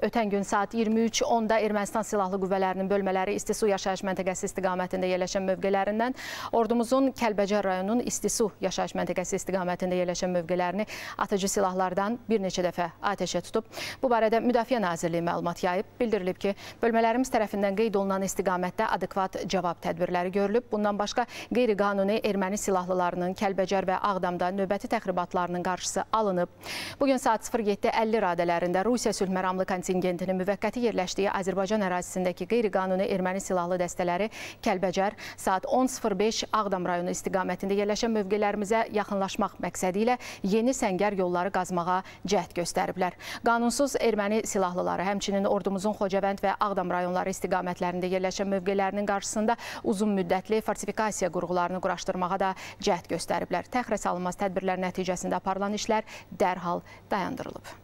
Ötən gün saat 23:10-da Ermənistan Silahlı Qüvvələrinin bölmələri İstisu yaşayış məntəqəsi istiqamətində yerləşən mövqelərindən ordumuzun Kəlbəcər rayonunun İstisu yaşayış məntəqəsi istiqamətində yerləşən mövqələrini atıcı silahlardan bir neçə dəfə atəşə tutub. Bu barədə Müdafiə Nazirliyi məlumat yayıb. Bildirilib ki, bölmələrimiz tərəfindən qeyd olunan istiqamətdə adekvat cavab tədbirləri görülüb. Bundan başqa qeyri-qanuni erməni silahlılarının Kəlbəcər və Ağdamda növbəti təxribatlarının qarşısı alınıb. Bugün saat 07:50 radələrində Rusiya sülh məramlı konferansı kontingentinin müvəqqəti yerləşdiyi Azərbaycan ərazisindəki qeyri-qanuni erməni silahlı dəstələri Kəlbəcər saat 10.05 Ağdam rayonu istiqamətində yerləşən mövqelərimizə yaxınlaşmaq məqsədi ilə yeni səngər yolları qazmağa cəhd göstəriblər. Qanunsuz erməni silahlıları, həmçinin ordumuzun Xocavənd və Ağdam rayonları istiqamətlərində yerləşən mövqelərinin qarşısında uzun müddətli fortifikasiya qurğularını quraşdırmağa da cəhd göstəriblər. Təxirə salınmaz tədbirlər nəticəsində aparılan işlər dərhal dayandırılıb.